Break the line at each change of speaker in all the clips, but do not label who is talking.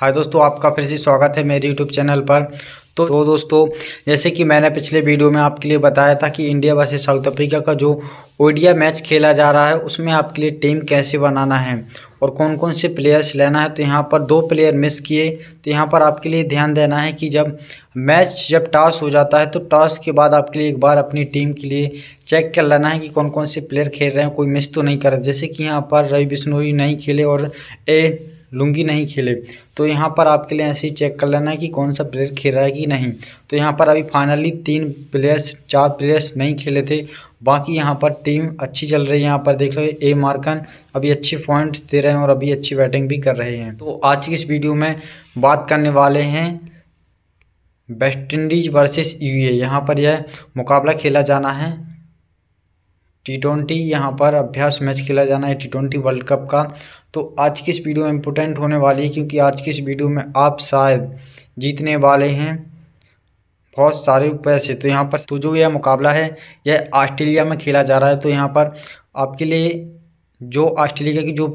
हाय दोस्तों आपका फिर से स्वागत है मेरे यूट्यूब चैनल पर तो, दोस्तों जैसे कि मैंने पिछले वीडियो में आपके लिए बताया था कि इंडिया वर्सेस साउथ अफ्रीका का जो ओडिया मैच खेला जा रहा है उसमें आपके लिए टीम कैसे बनाना है और कौन कौन से प्लेयर्स लेना है तो यहाँ पर दो प्लेयर मिस किए तो यहाँ पर आपके लिए ध्यान देना है कि जब मैच जब टॉस हो जाता है तो टॉस के बाद आपके लिए एक बार अपनी टीम के लिए चेक कर लेना है कि कौन कौन से प्लेयर खेल रहे हैं कोई मिस तो नहीं कर रहे जैसे कि यहाँ पर रवि बिश्नोई नहीं खेले और ए लुंगी नहीं खेले तो यहाँ पर आपके लिए ऐसे ही चेक कर लेना है कि कौन सा प्लेयर खेल रहा है कि नहीं तो यहाँ पर अभी फाइनली तीन प्लेयर्स चार प्लेयर्स नहीं खेले थे बाकी यहाँ पर टीम अच्छी चल रही है यहाँ पर देख रहे ए मार्कन अभी अच्छे पॉइंट्स दे रहे हैं और अभी अच्छी बैटिंग भी कर रहे हैं तो आज की इस वीडियो में बात करने वाले हैं वेस्ट इंडीज वर्सेस ए यहाँ पर यह मुकाबला खेला जाना है टी ट्वेंटी यहाँ पर अभ्यास मैच खेला जाना है टी ट्वेंटी वर्ल्ड कप का तो आज की इस वीडियो में इम्पोर्टेंट होने वाली है क्योंकि आज की इस वीडियो में आप शायद जीतने वाले हैं बहुत सारे पैसे तो यहाँ पर तो जो यह मुकाबला है यह ऑस्ट्रेलिया में खेला जा रहा है तो यहाँ पर आपके लिए जो ऑस्ट्रेलिया की जो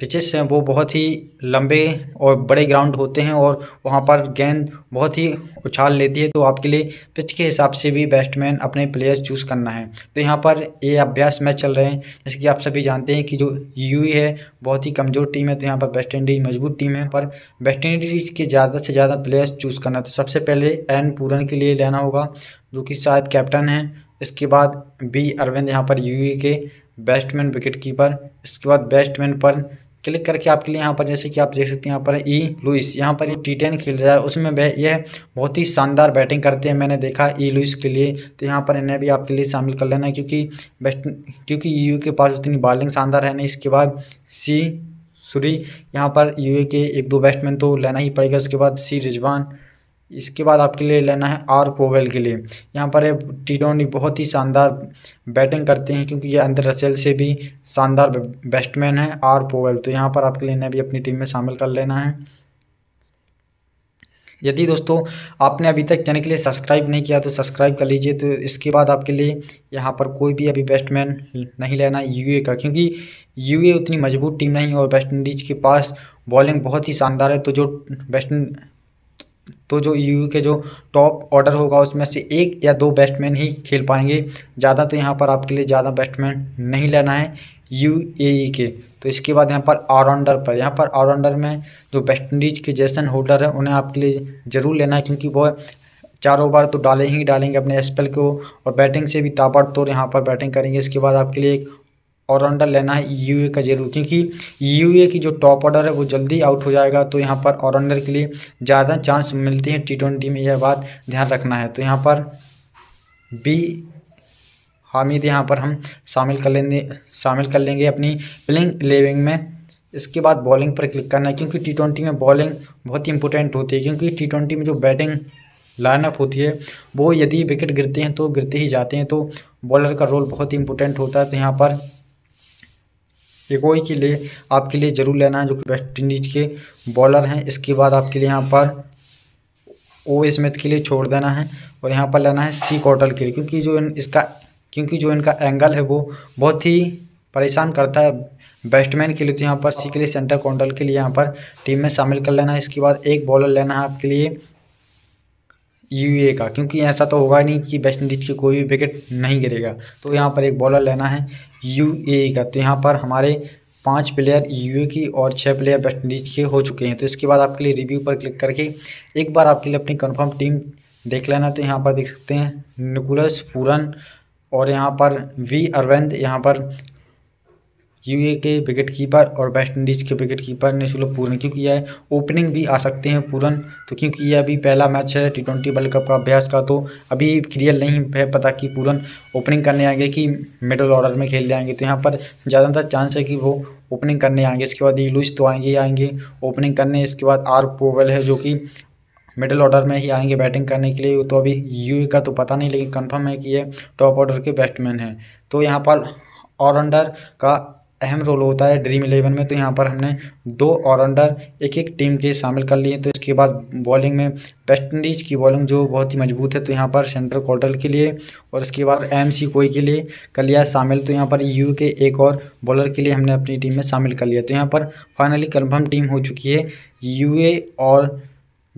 पिचेस हैं वो बहुत ही लंबे और बड़े ग्राउंड होते हैं और वहाँ पर गेंद बहुत ही उछाल लेती है तो आपके लिए पिच के हिसाब से भी बैट्समैन अपने प्लेयर्स चूज़ करना है तो यहाँ पर ये अभ्यास मैच चल रहे हैं जैसे कि आप सभी जानते हैं कि जो यू e है बहुत ही कमज़ोर टीम है तो यहाँ पर वेस्ट इंडीज़ मजबूत टीम है पर वेस्ट इंडीज़ के ज़्यादा से ज़्यादा प्लेयर्स चूज़ करना तो सबसे पहले एन पूरन के लिए लेना होगा जो कि शायद कैप्टन है इसके बाद बी अरविंद यहाँ पर यू e के बैट्समैन विकेट कीपर इसके बाद बैट्समैन पर क्लिक करके आपके लिए यहाँ पर जैसे कि आप देख सकते हैं यहाँ पर ई लुइस यहाँ पर टी टेन खेल रहा है उसमें वह यह बहुत ही शानदार बैटिंग करते हैं मैंने देखा ई लुइस के लिए तो यहाँ पर इन्हें भी आपके लिए शामिल कर लेना है क्योंकि बेस्ट क्योंकि यू के पास उतनी बॉलिंग शानदार है नहीं इसके बाद सी सूरी यहाँ पर यू के एक दो बैट्समैन तो लेना ही पड़ेगा उसके बाद सी रिजवान इसके बाद आपके लिए लेना है आर पोवेल के लिए यहाँ पर टी डोनी बहुत ही शानदार बैटिंग करते हैं क्योंकि ये अंदर रसेल से भी शानदार बैट्समैन है आर पोवेल तो यहाँ पर आपके लिए इन्हें भी अपनी टीम में शामिल कर लेना है यदि दोस्तों आपने अभी तक चैनल के लिए सब्सक्राइब नहीं किया तो सब्सक्राइब कर लीजिए तो इसके बाद आपके लिए यहाँ पर कोई भी अभी बैट्समैन नहीं लेना यूए का क्योंकि यूए उतनी मजबूत टीम नहीं और वेस्ट इंडीज़ के पास बॉलिंग बहुत ही शानदार है तो जो वेस्ट तो जो यू e के जो टॉप ऑर्डर होगा उसमें से एक या दो बैट्समैन ही खेल पाएंगे ज़्यादा तो यहाँ पर आपके लिए ज़्यादा बैट्समैन नहीं लेना है यू e के तो इसके बाद यहाँ पर ऑलराउंडर पर यहाँ पर ऑलराउंडर में जो वेस्ट के जैसन होल्डर है उन्हें आपके लिए ज़रूर लेना है क्योंकि वह चार ओवर तो डालें ही डालेंगे अपने स्पेल को और बैटिंग से भी ताबड़तोड़ यहाँ पर बैटिंग करेंगे इसके बाद आपके लिए एक ऑलराउंडर लेना है यू e का जरूर क्योंकि यू e की जो टॉप ऑर्डर है वो जल्दी आउट हो जाएगा तो यहाँ पर ऑलराउंडर के लिए ज़्यादा चांस मिलती है टी ट्वेंटी में यह बात ध्यान रखना है तो यहाँ पर बी हामिद यहाँ पर हम शामिल कर लेंगे शामिल कर लेंगे अपनी प्लेइंग लेविंग में इसके बाद बॉलिंग पर क्लिक करना है क्योंकि टी ट्वेंटी में बॉलिंग बहुत ही इंपॉर्टेंट होती है क्योंकि टी ट्वेंटी में जो बैटिंग लाइनअप होती है वो यदि विकेट गिरते हैं तो गिरते ही जाते हैं तो बॉलर का रोल बहुत ही इंपॉर्टेंट होता है तो यहाँ पर एगोई के लिए आपके लिए ज़रूर लेना है जो कि वेस्ट इंडीज के बॉलर हैं इसके बाद आपके लिए यहाँ पर ओ स्मिथ के लिए छोड़ देना है और यहाँ पर लेना है सी कॉटल के लिए क्योंकि जो इन, इसका क्योंकि जो इनका एंगल है वो बहुत ही परेशान करता है बैट्समैन के लिए तो यहाँ पर सी के लिए सेंटर कॉन्टल के लिए यहाँ पर टीम में शामिल कर लेना है इसके बाद एक बॉलर लेना है आपके लिए यूए का क्योंकि ऐसा तो होगा नहीं कि वेस्ट इंडीज़ की कोई भी विकेट नहीं गिरेगा तो यहाँ पर एक बॉलर लेना है यूए का तो यहाँ पर हमारे पांच प्लेयर यू की और छह प्लेयर वेस्ट इंडीज़ के हो चुके हैं तो इसके बाद आपके लिए रिव्यू पर क्लिक करके एक बार आपके लिए अपनी कन्फर्म टीम देख लेना तो यहाँ पर देख सकते हैं निकुलस पूरन और यहाँ पर वी अरविंद यहाँ पर यूए के विकेट कीपर और वेस्ट इंडीज़ के विकेट कीपर ने इसको पूर्ण किया है ओपनिंग भी आ सकते हैं पूरन तो क्योंकि यह अभी पहला मैच है टी ट्वेंटी वर्ल्ड कप का अभ्यास का तो अभी क्लियर नहीं है पता कि पूरन ओपनिंग करने आएंगे कि मिडल ऑर्डर में खेलने आएंगे तो यहाँ पर ज़्यादातर चांस है कि वो ओपनिंग करने आएंगे इसके बाद लुज तो आएंगे ही आएंगे ओपनिंग करने इसके बाद आर पोवल है जो कि मिडल ऑर्डर में ही आएंगे बैटिंग करने के लिए तो अभी यू का तो पता नहीं लेकिन कन्फर्म है कि ये टॉप ऑर्डर के बैट्समैन हैं तो यहाँ पर ऑलराउंडर का अहम रोल होता है ड्रीम इलेवन में तो यहाँ पर हमने दो ऑलराउंडर एक एक टीम के शामिल कर लिए तो इसके बाद बॉलिंग में वेस्ट इंडीज़ की बॉलिंग जो बहुत ही मजबूत है तो यहाँ पर सेंट्रल क्वार्टर के लिए और इसके बाद एम सी कोई के लिए कर लिया शामिल तो यहाँ पर यू के एक और बॉलर के लिए हमने अपनी टीम में शामिल कर लिया तो यहाँ पर फाइनली कन्फर्म टीम हो चुकी है यू और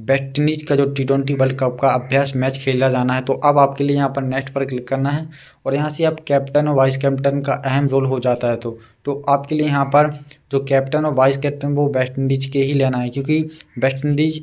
इंडीज का जो टी ट्वेंटी वर्ल्ड कप का अभ्यास मैच खेला जाना है तो अब आपके लिए यहाँ पर नेक्स्ट पर क्लिक करना है और यहाँ से आप कैप्टन और वाइस कैप्टन का अहम रोल हो जाता है तो तो आपके लिए यहाँ पर जो कैप्टन और वाइस कैप्टन वो वेस्ट इंडीज़ के ही लेना है क्योंकि वेस्ट इंडीज़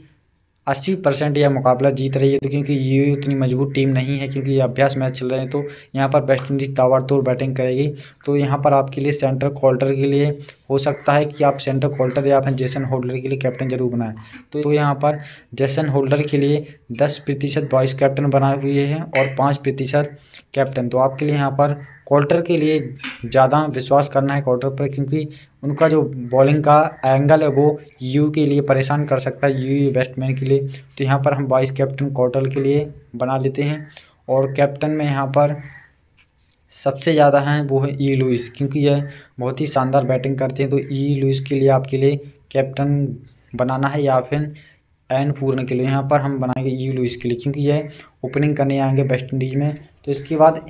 अस्सी परसेंट यह मुकाबला जीत रही है तो क्योंकि ये उतनी मजबूत टीम नहीं है क्योंकि ये अभ्यास मैच चल रहे हैं तो यहाँ पर वेस्ट इंडीज़ ताबड़तोड़ बैटिंग करेगी तो यहाँ पर आपके लिए सेंटर क्वार्टर के लिए हो सकता है कि आप सेंटर कोल्टर या फिर जैसन होल्डर के लिए कैप्टन जरूर बनाएं तो, तो यहाँ पर जैसन होल्डर के लिए दस प्रतिशत वाइस कैप्टन बनाए हुए हैं और पाँच प्रतिशत कैप्टन तो आपके लिए यहाँ पर क्वार्टर के लिए ज़्यादा विश्वास करना है क्वार्टर पर क्योंकि उनका जो बॉलिंग का एंगल है वो यू के लिए परेशान कर सकता है यू यू बैट्समैन के लिए तो यहाँ पर हम वाइस कैप्टन क्वार्टर के लिए बना लेते हैं और कैप्टन में यहाँ पर सबसे ज़्यादा हैं वो है ई लुइस क्योंकि यह बहुत ही शानदार बैटिंग करते हैं तो ई लुइस के लिए आपके लिए कैप्टन बनाना है या फिर एन पूर्ण के लिए यहाँ पर हम बनाएंगे ई लुइस के लिए क्योंकि यह ओपनिंग करने आएंगे वेस्ट इंडीज़ में तो इसके बाद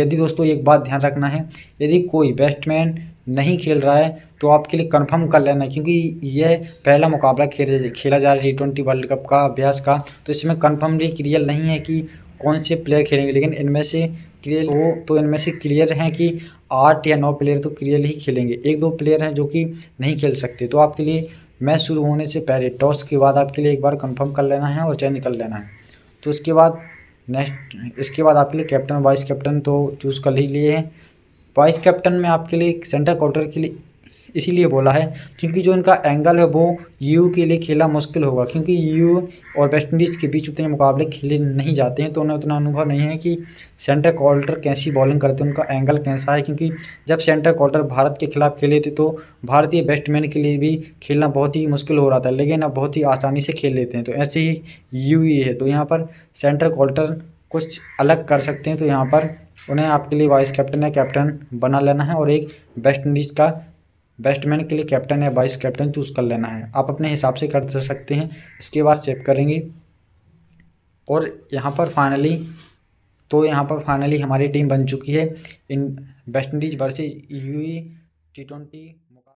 यदि दोस्तों एक बात ध्यान रखना है यदि कोई बैट्समैन नहीं खेल रहा है तो आपके लिए कंफर्म कर लेना क्योंकि यह पहला मुकाबला खेल खेला जा रहा है टी ट्वेंटी वर्ल्ड कप का अभ्यास का तो इसमें कन्फर्मली क्लियर नहीं है कि कौन से प्लेयर खेलेंगे लेकिन इनमें से क्लियर वो तो, तो इनमें से क्लियर हैं कि आठ या नौ प्लेयर तो क्लियर ही खेलेंगे एक दो प्लेयर हैं जो कि नहीं खेल सकते तो आपके लिए मैच शुरू होने से पहले टॉस के बाद आपके लिए एक बार कंफर्म कर लेना है और चयन कर लेना है तो उसके बाद नेक्स्ट इसके बाद आपके लिए कैप्टन वाइस कैप्टन तो चूज़ कर ही लिए हैं वाइस कैप्टन में आपके लिए सेंटर क्वार्टर के लिए इसीलिए बोला है क्योंकि जो इनका एंगल है वो यू के लिए खेला मुश्किल होगा क्योंकि यू और वेस्ट इंडीज़ के बीच उतने मुकाबले खेले नहीं जाते हैं तो उन्हें उतना अनुभव नहीं है कि सेंटर कॉल्टर कैसी बॉलिंग करते हैं उनका एंगल कैसा है क्योंकि जब सेंटर कॉल्टर भारत के खिलाफ खेले थे तो भारतीय बैट्समैन के लिए भी खेलना बहुत ही मुश्किल हो रहा था लेकिन अब बहुत ही आसानी से खेल लेते हैं तो ऐसे ही यू e है तो यहाँ पर सेंटर कॉल्टर कुछ अलग कर सकते हैं तो यहाँ पर उन्हें आपके लिए वाइस कैप्टन या कैप्टन बना लेना है और एक वेस्ट इंडीज़ का बैट्समैन के लिए कैप्टन या वाइस कैप्टन चूज़ कर लेना है आप अपने हिसाब से कर सकते हैं इसके बाद चेक करेंगे और यहाँ पर फाइनली तो यहाँ पर फाइनली हमारी टीम बन चुकी है इन West Indies versus U T twenty